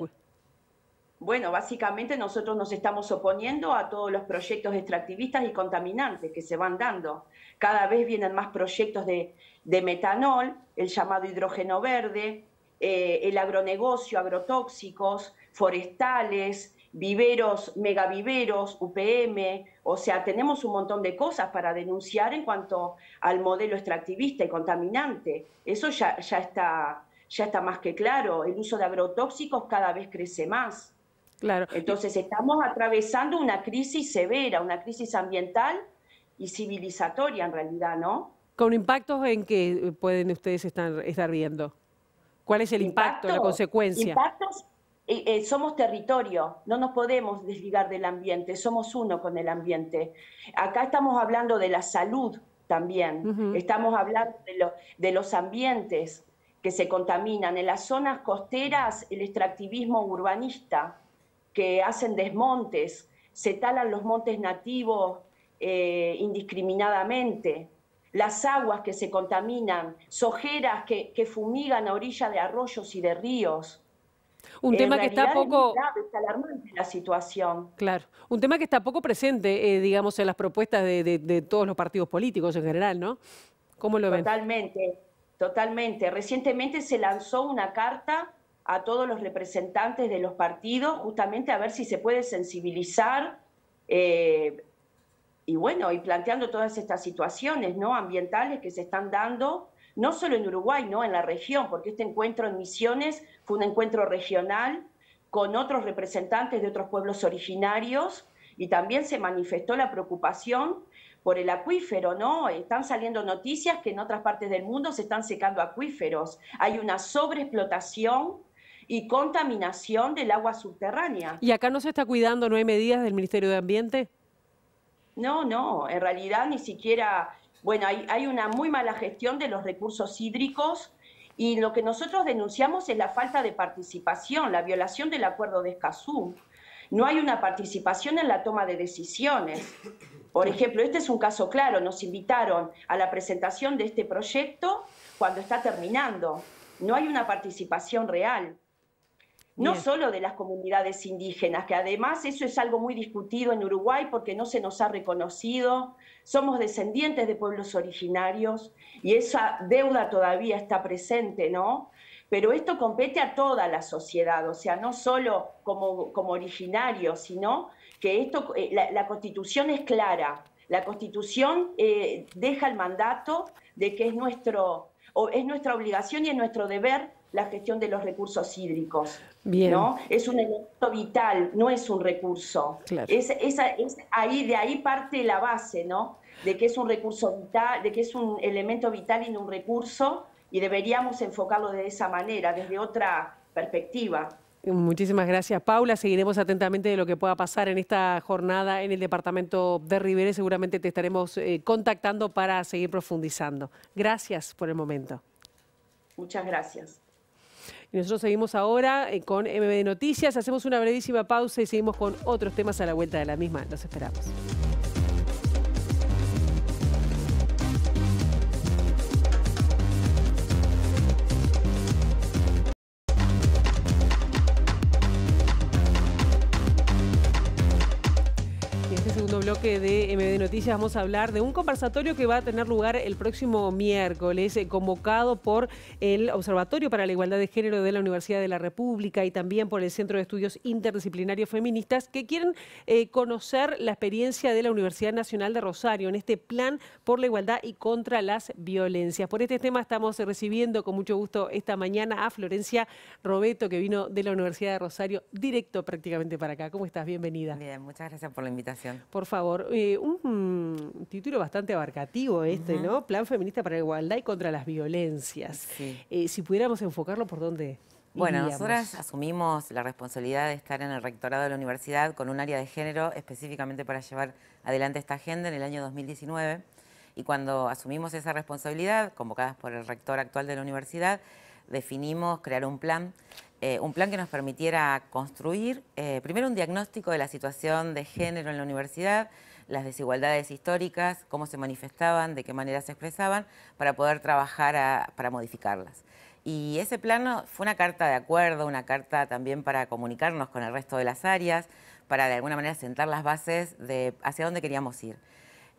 Bueno, básicamente nosotros nos estamos oponiendo a todos los proyectos extractivistas y contaminantes que se van dando. Cada vez vienen más proyectos de, metanol, el llamado hidrógeno verde, eh, el agronegocio, agrotóxicos, forestales, viveros, megaviveros, UPM, o sea, tenemos un montón de cosas para denunciar en cuanto al modelo extractivista y contaminante. Eso ya, ya, está, ya está más que claro, el uso de agrotóxicos cada vez crece más. Claro. Entonces estamos atravesando una crisis severa, una crisis ambiental y civilizatoria en realidad, ¿no? ¿Con impactos en que eh, pueden ustedes estar, estar viendo? ¿Cuál es el impacto, la consecuencia? Impactos eh, eh, somos territorio, no nos podemos desligar del ambiente, somos uno con el ambiente. Acá estamos hablando de la salud también, estamos hablando de, los ambientes que se contaminan. En las zonas costeras, el extractivismo urbanista, que hacen desmontes, se talan los montes nativos eh, indiscriminadamente las aguas que se contaminan, sojeras que, que fumigan a orilla de arroyos y de ríos un tema que está poco... alarmante la situación. Claro, un tema que está poco presente, eh, digamos, en las propuestas de, todos los partidos políticos en general, ¿no? ¿Cómo lo ven? Totalmente, totalmente. Recientemente se lanzó una carta a todos los representantes de los partidos, justamente a ver si se puede sensibilizar eh, y bueno, y planteando todas estas situaciones ¿no? ambientales que se están dando no solo en Uruguay, no en la región, porque este encuentro en Misiones fue un encuentro regional con otros representantes de otros pueblos originarios y también se manifestó la preocupación por el acuífero, ¿no? Están saliendo noticias que en otras partes del mundo se están secando acuíferos. Hay una sobreexplotación y contaminación del agua subterránea. ¿Y acá no se está cuidando? ¿No hay medidas del Ministerio de Ambiente? No, no, en realidad ni siquiera bueno, hay, una muy mala gestión de los recursos hídricos y lo que nosotros denunciamos es la falta de participación, la violación del acuerdo de Escazú. No hay una participación en la toma de decisiones. Por ejemplo, este es un caso claro, nos invitaron a la presentación de este proyecto cuando está terminando. No hay una participación real no solo de las comunidades indígenas, que además eso es algo muy discutido en Uruguay porque no se nos ha reconocido, somos descendientes de pueblos originarios y esa deuda todavía está presente, ¿no? Pero esto compete a toda la sociedad, o sea, no solo como, como originarios, sino que esto, eh, la, constitución es clara, la Constitución eh, deja el mandato de que es, nuestro, es nuestra obligación y es nuestro deber la gestión de los recursos hídricos. Bien. ¿no? Es un elemento vital, no es un recurso. Es, ahí, de ahí parte la base, ¿no? De que es un recurso vital, de que es un elemento vital y no un recurso, y deberíamos enfocarlo de esa manera, desde otra perspectiva. Muchísimas gracias, Paula. Seguiremos atentamente de lo que pueda pasar en esta jornada en el departamento de Rivera. Seguramente te estaremos eh, contactando para seguir profundizando. Gracias por el momento. Muchas gracias. Y nosotros seguimos ahora eh, con MB Noticias, hacemos una brevísima pausa y seguimos con otros temas a la vuelta de la misma. Los esperamos. de MD Noticias vamos a hablar de un conversatorio que va a tener lugar el próximo miércoles, eh, convocado por el Observatorio para la Igualdad de Género de la Universidad de la República y también por el Centro de Estudios Interdisciplinarios Feministas, que quieren eh, conocer la experiencia de la Universidad Nacional de Rosario en este plan por la igualdad y contra las violencias. Por este tema estamos recibiendo con mucho gusto esta mañana a Florencia Robeto, que vino de la Universidad de Rosario directo prácticamente para acá. ¿Cómo estás? Bienvenida. Bien, muchas gracias por la invitación. Por favor. Eh, un título bastante abarcativo este, ¿no? Plan feminista para la igualdad y contra las violencias. Eh, si pudiéramos enfocarlo, ¿por dónde? Bueno, nosotras asumimos la responsabilidad de estar en el rectorado de la universidad con un área de género específicamente para llevar adelante esta agenda en el año 2019. Y cuando asumimos esa responsabilidad, convocadas por el rector actual de la universidad, definimos crear un plan eh, un plan que nos permitiera construir eh, primero un diagnóstico de la situación de género en la universidad, las desigualdades históricas, cómo se manifestaban, de qué manera se expresaban, para poder trabajar para modificarlas. Y ese plan fue una carta de acuerdo, una carta también para comunicarnos con el resto de las áreas, para de alguna manera sentar las bases de hacia dónde queríamos ir.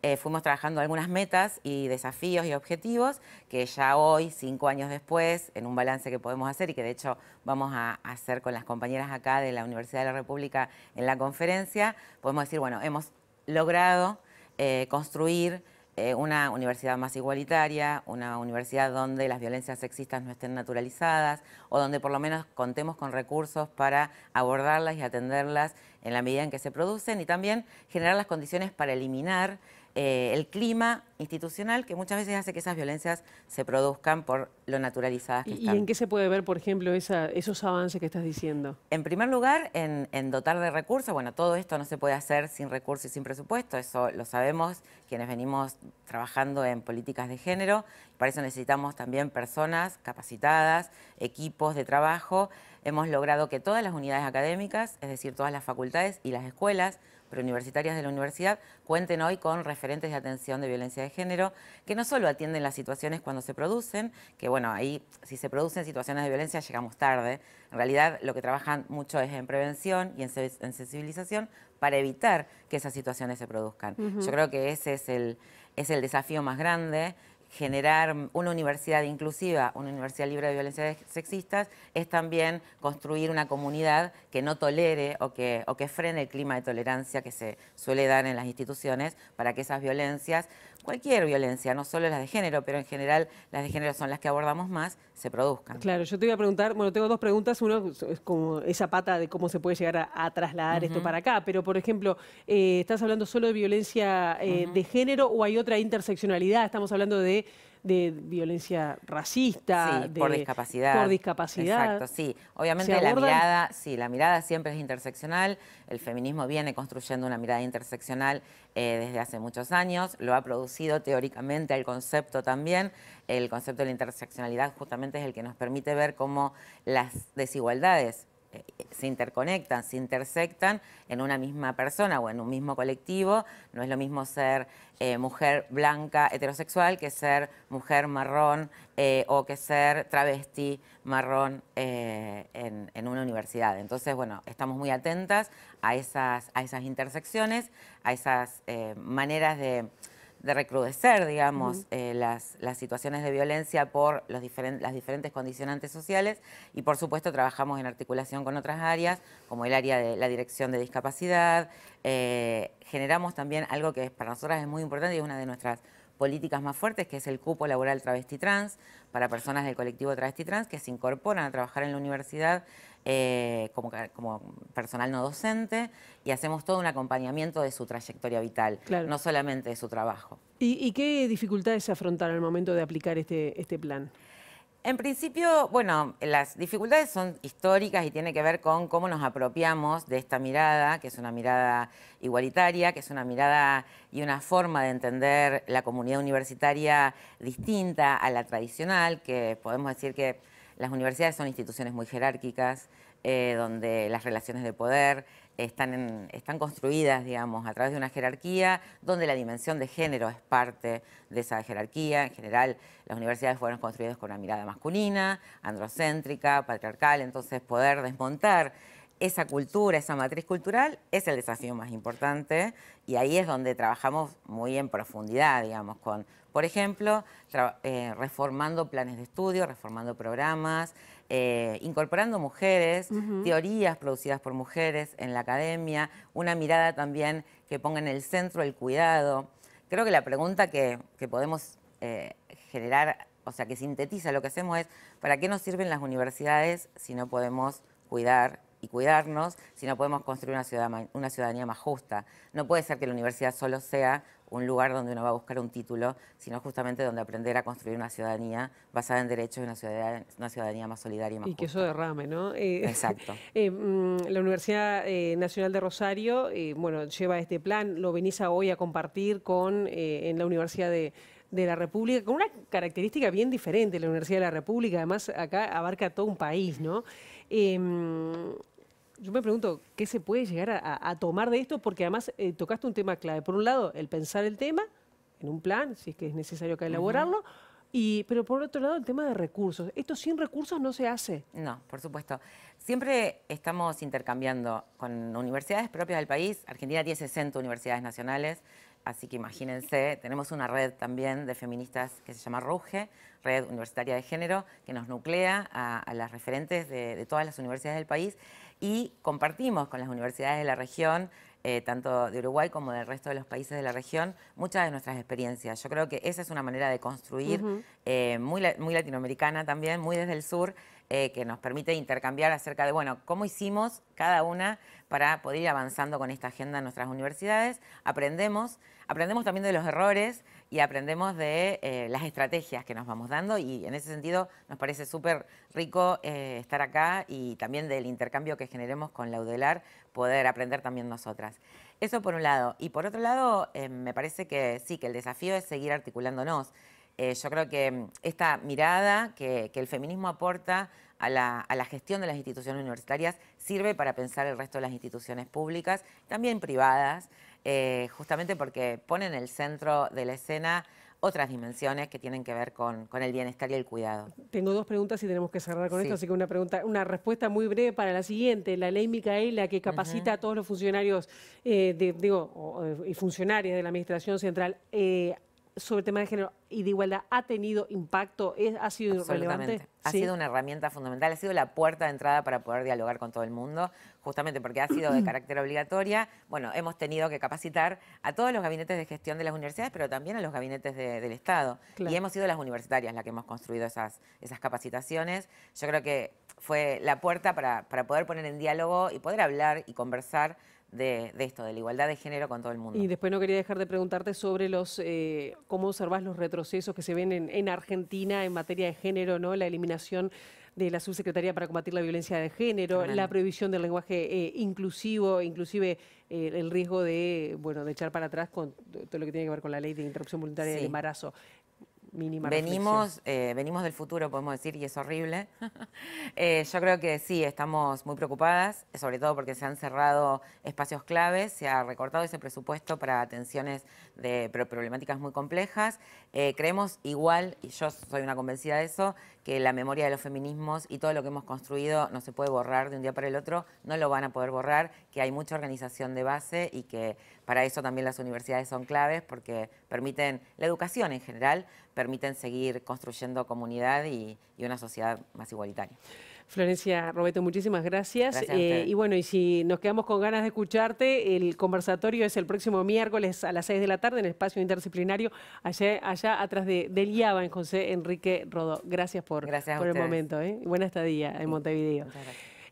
Eh, fuimos trabajando algunas metas y desafíos y objetivos que ya hoy, cinco años después, en un balance que podemos hacer y que de hecho vamos a hacer con las compañeras acá de la Universidad de la República en la conferencia, podemos decir, bueno, hemos logrado eh, construir eh, una universidad más igualitaria, una universidad donde las violencias sexistas no estén naturalizadas o donde por lo menos contemos con recursos para abordarlas y atenderlas en la medida en que se producen y también generar las condiciones para eliminar eh, el clima institucional que muchas veces hace que esas violencias se produzcan por lo naturalizadas que están. ¿Y en qué se puede ver, por ejemplo, esos avances que estás diciendo? En primer lugar, en, dotar de recursos. Bueno, todo esto no se puede hacer sin recursos y sin presupuesto, eso lo sabemos quienes venimos trabajando en políticas de género. Para eso necesitamos también personas capacitadas, equipos de trabajo. Hemos logrado que todas las unidades académicas, es decir, todas las facultades y las escuelas, universitarias de la universidad cuenten hoy con referentes de atención de violencia de género, que no solo atienden las situaciones cuando se producen, que bueno, ahí si se producen situaciones de violencia llegamos tarde. En realidad lo que trabajan mucho es en prevención y en, sensibilización para evitar que esas situaciones se produzcan. Yo creo que ese es el, es el desafío más grande generar una universidad inclusiva, una universidad libre de violencias sexistas, es también construir una comunidad que no tolere o que, o que frene el clima de tolerancia que se suele dar en las instituciones para que esas violencias, cualquier violencia, no solo las de género, pero en general las de género son las que abordamos más, se produzcan. Claro, yo te voy a preguntar, bueno, tengo dos preguntas. Uno es como esa pata de cómo se puede llegar a, trasladar esto para acá, pero por ejemplo, eh, ¿estás hablando solo de violencia eh, de género o hay otra interseccionalidad? Estamos hablando de de violencia racista, por discapacidad. Por discapacidad. Exacto, sí. Obviamente la mirada, sí, la mirada siempre es interseccional. El feminismo viene construyendo una mirada interseccional eh, desde hace muchos años. Lo ha producido teóricamente el concepto también. El concepto de la interseccionalidad justamente es el que nos permite ver cómo las desigualdades se interconectan, se intersectan en una misma persona o en un mismo colectivo. No es lo mismo ser eh, mujer blanca heterosexual que ser mujer marrón eh, o que ser travesti marrón eh, en, en, una universidad. Entonces, bueno, estamos muy atentas a esas, a esas intersecciones, a esas maneras de de recrudecer, digamos, eh, las, situaciones de violencia por los las diferentes condicionantes sociales y, por supuesto, trabajamos en articulación con otras áreas, como el área de la dirección de discapacidad. Eh, generamos también algo que para nosotras es muy importante y es una de nuestras políticas más fuertes, que es el cupo laboral travesti trans para personas del colectivo travesti trans que se incorporan a trabajar en la universidad eh, como, personal no docente y hacemos todo un acompañamiento de su trayectoria vital, no solamente de su trabajo. ¿Y, qué dificultades se afrontaron al momento de aplicar este, este plan? En principio, bueno, las dificultades son históricas y tiene que ver con cómo nos apropiamos de esta mirada, que es una mirada igualitaria, que es una mirada y una forma de entender la comunidad universitaria distinta a la tradicional, que podemos decir que las universidades son instituciones muy jerárquicas, eh, donde las relaciones de poder están, están construidas, digamos, a través de una jerarquía, donde la dimensión de género es parte de esa jerarquía. En general, las universidades fueron construidas con una mirada masculina, androcéntrica, patriarcal, entonces poder desmontar esa cultura, esa matriz cultural, es el desafío más importante y ahí es donde trabajamos muy en profundidad, digamos, con, por ejemplo, eh, reformando planes de estudio, reformando programas, eh, incorporando mujeres, teorías producidas por mujeres en la academia, una mirada también que ponga en el centro el cuidado. Creo que la pregunta que, podemos eh, generar, o sea, que sintetiza lo que hacemos es, ¿para qué nos sirven las universidades si no podemos cuidar y cuidarnos si no podemos construir una, ciudad, una ciudadanía más justa. No puede ser que la universidad solo sea un lugar donde uno va a buscar un título, sino justamente donde aprender a construir una ciudadanía basada en derechos y una ciudadanía, más solidaria y más Y que eso derrame, ¿no? Eh, Exacto. Eh, mm, la Universidad eh, Nacional de Rosario, bueno, lleva este plan, lo venís hoy a compartir con, en la Universidad de, de la República, con una característica bien diferente, la Universidad de la República, además acá abarca todo un país, ¿no? Em, yo me pregunto qué se puede llegar a, tomar de esto, porque además eh, tocaste un tema clave. Por un lado, el pensar el tema en un plan, si es que es necesario que elaborarlo, y, pero por otro lado, el tema de recursos. Esto sin recursos no se hace. No, por supuesto. Siempre estamos intercambiando con universidades propias del país. Argentina tiene 60 universidades nacionales. Así que imagínense, tenemos una red también de feministas que se llama RUGE, Red Universitaria de Género, que nos nuclea a, las referentes de, todas las universidades del país y compartimos con las universidades de la región, eh, tanto de Uruguay como del resto de los países de la región, muchas de nuestras experiencias. Yo creo que esa es una manera de construir, eh, muy, latinoamericana también, muy desde el sur, eh, que nos permite intercambiar acerca de, bueno, cómo hicimos cada una para poder ir avanzando con esta agenda en nuestras universidades. Aprendemos aprendemos también de los errores y aprendemos de eh, las estrategias que nos vamos dando y en ese sentido nos parece súper rico eh, estar acá y también del intercambio que generemos con Laudelar, poder aprender también nosotras. Eso por un lado. Y por otro lado, eh, me parece que sí, que el desafío es seguir articulándonos. yo creo que mm, esta mirada que, el feminismo aporta a la, gestión de las instituciones universitarias sirve para pensar el resto de las instituciones públicas, también privadas, eh, justamente porque pone en el centro de la escena otras dimensiones que tienen que ver con, con, el bienestar y el cuidado. Tengo dos preguntas y tenemos que cerrar con esto, así que una pregunta, una respuesta muy breve para la siguiente. La ley Micaela que capacita a todos los funcionarios eh, digo, y funcionarias de la Administración Central. Eh, sobre el tema de género y de igualdad ha tenido impacto, es, ha sido relevante. Ha sido una herramienta fundamental, ha sido la puerta de entrada para poder dialogar con todo el mundo, justamente porque ha sido de carácter obligatoria. Bueno, hemos tenido que capacitar a todos los gabinetes de gestión de las universidades, pero también a los gabinetes del Estado. Y hemos sido las universitarias las que hemos construido esas, esas capacitaciones. Yo creo que fue la puerta para, para poder poner en diálogo y poder hablar y conversar de, esto, de la igualdad de género con todo el mundo. Y después no quería dejar de preguntarte sobre los eh, cómo observas los retrocesos que se ven en, Argentina en materia de género, ¿no? La eliminación de la subsecretaría para combatir la violencia de género, la prohibición del lenguaje eh, inclusivo, inclusive eh, el riesgo de bueno de echar para atrás con todo lo que tiene que ver con la ley de interrupción voluntaria del embarazo venimos, eh, venimos del futuro, podemos decir, y es horrible. Eh, yo creo que sí, estamos muy preocupadas, sobre todo porque se han cerrado espacios claves, se ha recortado ese presupuesto para atenciones de problemáticas muy complejas eh, creemos igual, y yo soy una convencida de eso, que la memoria de los feminismos y todo lo que hemos construido no se puede borrar de un día para el otro, no lo van a poder borrar, que hay mucha organización de base y que para eso también las universidades son claves porque permiten, la educación en general, permiten seguir construyendo comunidad y una sociedad más igualitaria. Florencia Roberto, muchísimas gracias. Eh, y bueno, y si nos quedamos con ganas de escucharte, el conversatorio es el próximo miércoles a las 6 de la tarde en el espacio interdisciplinario, allá, allá atrás de, del IABA, en José Enrique Rodó. Gracias por, el momento. ¿eh? Buena estadía en Montevideo.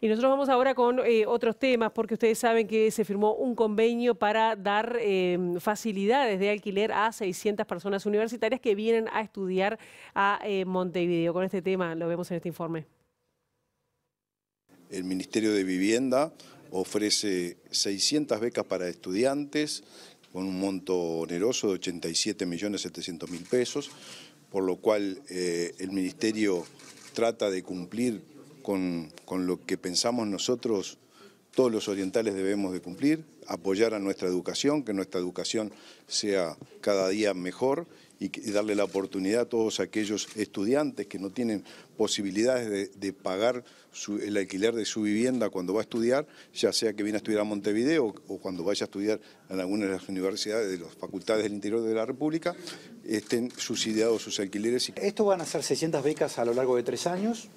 Y nosotros vamos ahora con eh, otros temas, porque ustedes saben que se firmó un convenio para dar eh, facilidades de alquiler a 600 personas universitarias que vienen a estudiar a Montevideo. Con este tema lo vemos en este informe. El Ministerio de Vivienda ofrece 600 becas para estudiantes con un monto oneroso de 87.700.000 pesos, por lo cual eh, el Ministerio trata de cumplir con, con lo que pensamos nosotros todos los orientales debemos de cumplir, apoyar a nuestra educación, que nuestra educación sea cada día mejor y darle la oportunidad a todos aquellos estudiantes que no tienen posibilidades de, pagar el alquiler de su vivienda cuando va a estudiar, ya sea que viene a estudiar a Montevideo o cuando vaya a estudiar en alguna de las universidades de las facultades del interior de la República, estén subsidiados sus alquileres. Esto van a ser 600 becas a lo largo de tres años,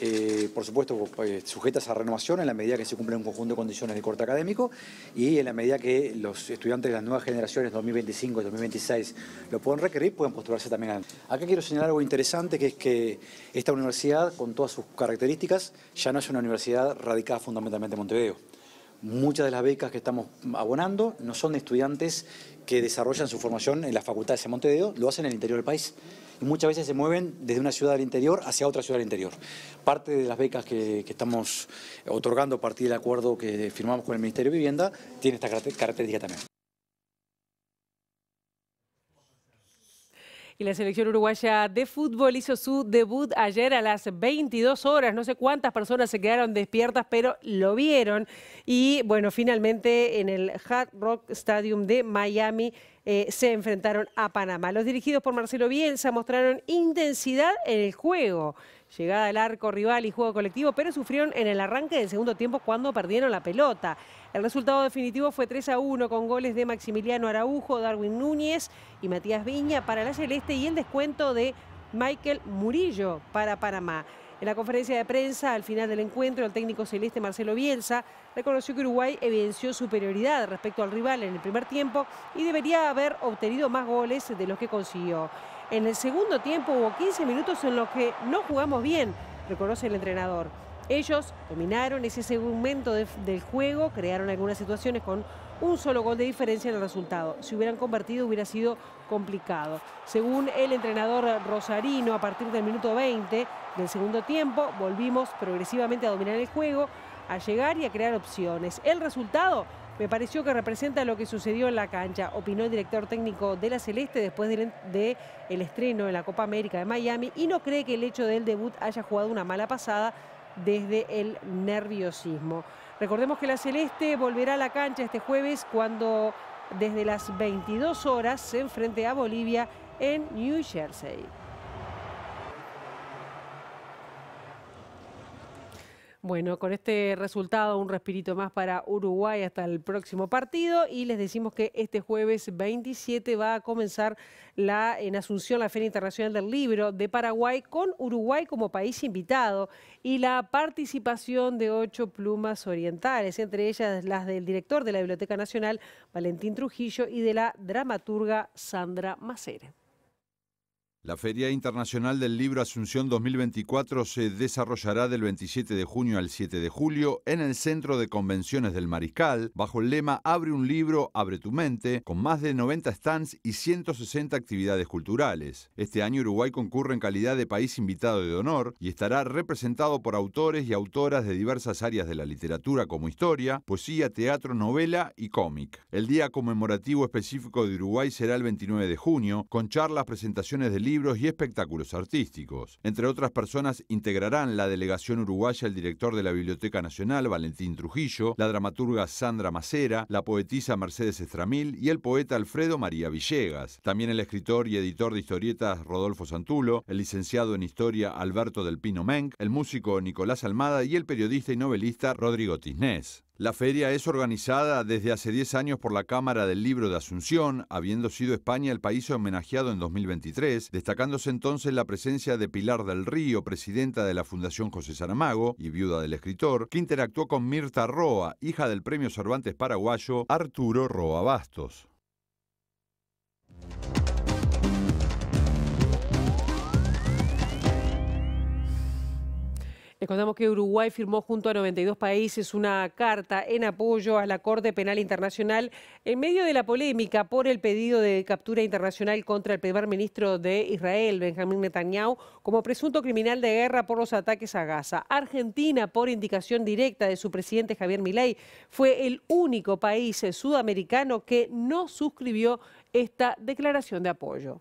eh, por supuesto eh, sujetas a renovación en la medida que se cumplen un conjunto de condiciones de corte académico y en la medida que los estudiantes de las nuevas generaciones 2025 y 2026 lo puedan requerir, pueden postularse también. Acá quiero señalar algo interesante que es que esta universidad universidad con todas sus características ya no es una universidad radicada fundamentalmente en Montevideo. Muchas de las becas que estamos abonando no son de estudiantes que desarrollan su formación en las facultades de Montevideo, lo hacen en el interior del país. Y muchas veces se mueven desde una ciudad del interior hacia otra ciudad del interior. Parte de las becas que estamos otorgando a partir del acuerdo que firmamos con el Ministerio de Vivienda tiene esta característica también. Y la selección uruguaya de fútbol hizo su debut ayer a las 22 horas. No sé cuántas personas se quedaron despiertas, pero lo vieron. Y bueno, finalmente en el Hard Rock Stadium de Miami eh, se enfrentaron a Panamá. Los dirigidos por Marcelo Bielsa mostraron intensidad en el juego llegada al arco rival y juego colectivo, pero sufrieron en el arranque del segundo tiempo cuando perdieron la pelota. El resultado definitivo fue 3 a 1 con goles de Maximiliano Araujo, Darwin Núñez y Matías Viña para la Celeste y el descuento de Michael Murillo para Panamá. En la conferencia de prensa, al final del encuentro, el técnico celeste Marcelo Bielsa reconoció que Uruguay evidenció superioridad respecto al rival en el primer tiempo y debería haber obtenido más goles de los que consiguió. En el segundo tiempo hubo 15 minutos en los que no jugamos bien, reconoce el entrenador. Ellos dominaron ese segmento del juego, crearon algunas situaciones con un solo gol de diferencia en el resultado. Si hubieran convertido hubiera sido complicado. Según el entrenador Rosarino, a partir del minuto 20 del segundo tiempo, volvimos progresivamente a dominar el juego, a llegar y a crear opciones. El resultado me pareció que representa lo que sucedió en la cancha, opinó el director técnico de la Celeste después del de el estreno en la Copa América de Miami y no cree que el hecho del debut haya jugado una mala pasada desde el nerviosismo. Recordemos que la Celeste volverá a la cancha este jueves cuando desde las 22 horas se enfrente a Bolivia en New Jersey. Bueno, con este resultado, un respirito más para Uruguay hasta el próximo partido y les decimos que este jueves 27 va a comenzar la, en Asunción la Feria Internacional del Libro de Paraguay con Uruguay como país invitado y la participación de ocho plumas orientales, entre ellas las del director de la Biblioteca Nacional, Valentín Trujillo, y de la dramaturga Sandra Macere. La Feria Internacional del Libro Asunción 2024 se desarrollará del 27 de junio al 7 de julio en el Centro de Convenciones del Mariscal, bajo el lema Abre un libro, abre tu mente, con más de 90 stands y 160 actividades culturales. Este año Uruguay concurre en calidad de país invitado de honor y estará representado por autores y autoras de diversas áreas de la literatura como historia, poesía, teatro, novela y cómic. El día conmemorativo específico de Uruguay será el 29 de junio, con charlas, presentaciones de libros, libros y espectáculos artísticos. Entre otras personas integrarán la delegación uruguaya el director de la Biblioteca Nacional, Valentín Trujillo, la dramaturga Sandra Macera, la poetisa Mercedes Estramil y el poeta Alfredo María Villegas. También el escritor y editor de historietas Rodolfo Santulo, el licenciado en historia Alberto del Pino Meng, el músico Nicolás Almada y el periodista y novelista Rodrigo Tisnés. La feria es organizada desde hace 10 años por la Cámara del Libro de Asunción, habiendo sido España el país homenajeado en 2023, destacándose entonces la presencia de Pilar del Río, presidenta de la Fundación José Saramago y viuda del escritor, que interactuó con Mirta Roa, hija del premio Cervantes paraguayo Arturo Roa Bastos. Recordamos que Uruguay firmó junto a 92 países una carta en apoyo a la Corte Penal Internacional en medio de la polémica por el pedido de captura internacional contra el primer ministro de Israel, Benjamín Netanyahu, como presunto criminal de guerra por los ataques a Gaza. Argentina, por indicación directa de su presidente Javier Milei, fue el único país sudamericano que no suscribió esta declaración de apoyo.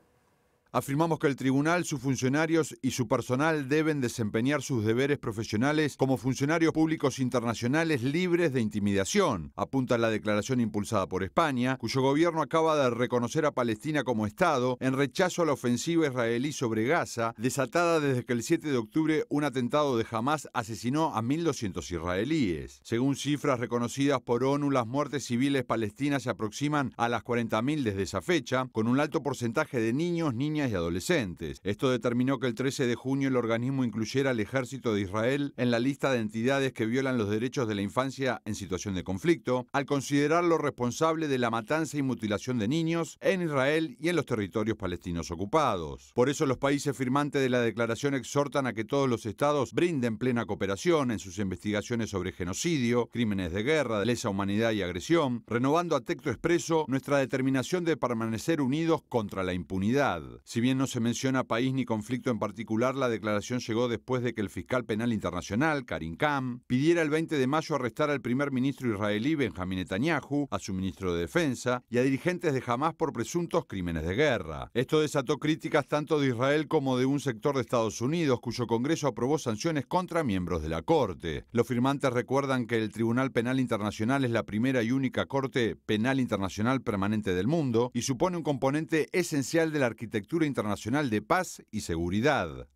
Afirmamos que el tribunal, sus funcionarios y su personal deben desempeñar sus deberes profesionales como funcionarios públicos internacionales libres de intimidación, apunta la declaración impulsada por España, cuyo gobierno acaba de reconocer a Palestina como Estado en rechazo a la ofensiva israelí sobre Gaza, desatada desde que el 7 de octubre un atentado de Hamas asesinó a 1.200 israelíes. Según cifras reconocidas por ONU, las muertes civiles palestinas se aproximan a las 40.000 desde esa fecha, con un alto porcentaje de niños, niñas, y adolescentes. Esto determinó que el 13 de junio el organismo incluyera al ejército de Israel en la lista de entidades que violan los derechos de la infancia en situación de conflicto, al considerarlo responsable de la matanza y mutilación de niños en Israel y en los territorios palestinos ocupados. Por eso los países firmantes de la declaración exhortan a que todos los estados brinden plena cooperación en sus investigaciones sobre genocidio, crímenes de guerra, lesa humanidad y agresión, renovando a texto expreso nuestra determinación de permanecer unidos contra la impunidad. Si bien no se menciona país ni conflicto en particular, la declaración llegó después de que el fiscal penal internacional, Karim Khan, pidiera el 20 de mayo arrestar al primer ministro israelí Benjamin Netanyahu, a su ministro de Defensa y a dirigentes de Hamas por presuntos crímenes de guerra. Esto desató críticas tanto de Israel como de un sector de Estados Unidos, cuyo Congreso aprobó sanciones contra miembros de la Corte. Los firmantes recuerdan que el Tribunal Penal Internacional es la primera y única Corte Penal Internacional permanente del mundo y supone un componente esencial de la arquitectura internacional de paz y seguridad.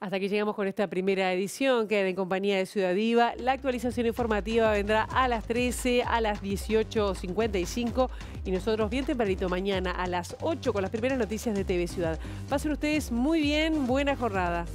Hasta aquí llegamos con esta primera edición. que en compañía de Ciudad Viva. La actualización informativa vendrá a las 13, a las 18.55 y nosotros bien tempranito mañana a las 8 con las primeras noticias de TV Ciudad. Pasen ustedes muy bien, buena jornada.